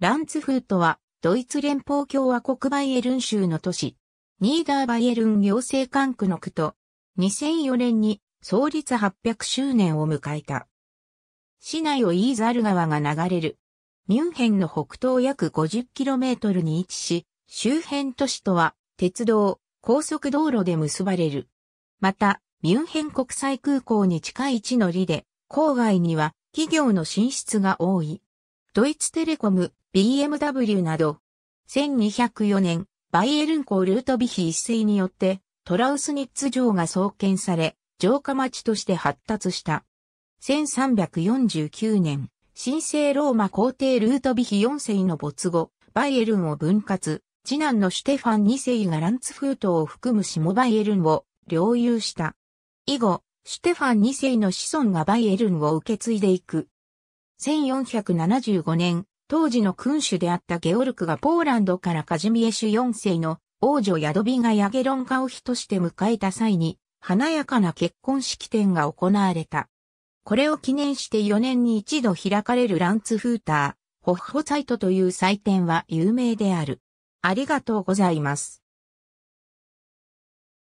ランツフートは、ドイツ連邦共和国バイエルン州の都市、ニーダーバイエルン行政管区の区と、2004年に創立800周年を迎えた。市内をイーザル川が流れる。ミュンヘンの北東約 50km に位置し、周辺都市とは鉄道、高速道路で結ばれる。また、ミュンヘン国際空港に近い地の利で、郊外には企業の進出が多い。ドイツテレコム、BMW など、1204年、バイエルン公ルートビヒ一世によって、トラウスニッツ城が創建され、城下町として発達した。1349年、神聖ローマ皇帝ルートビヒ四世の没後、バイエルンを分割、次男のシュテファン二世がランツフートを含む下バイエルンを領有した。以後、シュテファン二世の子孫がバイエルンを受け継いでいく1475年、当時の君主であったゲオルクがポーランドからカジミエシュ4世の王女ヤドビガ・ヤゲロンカをヒとして迎えた際に、華やかな結婚式典が行われた。これを記念して4年に一度開かれるランツフーター、ホッホサイトという祭典は有名である。ありがとうございます。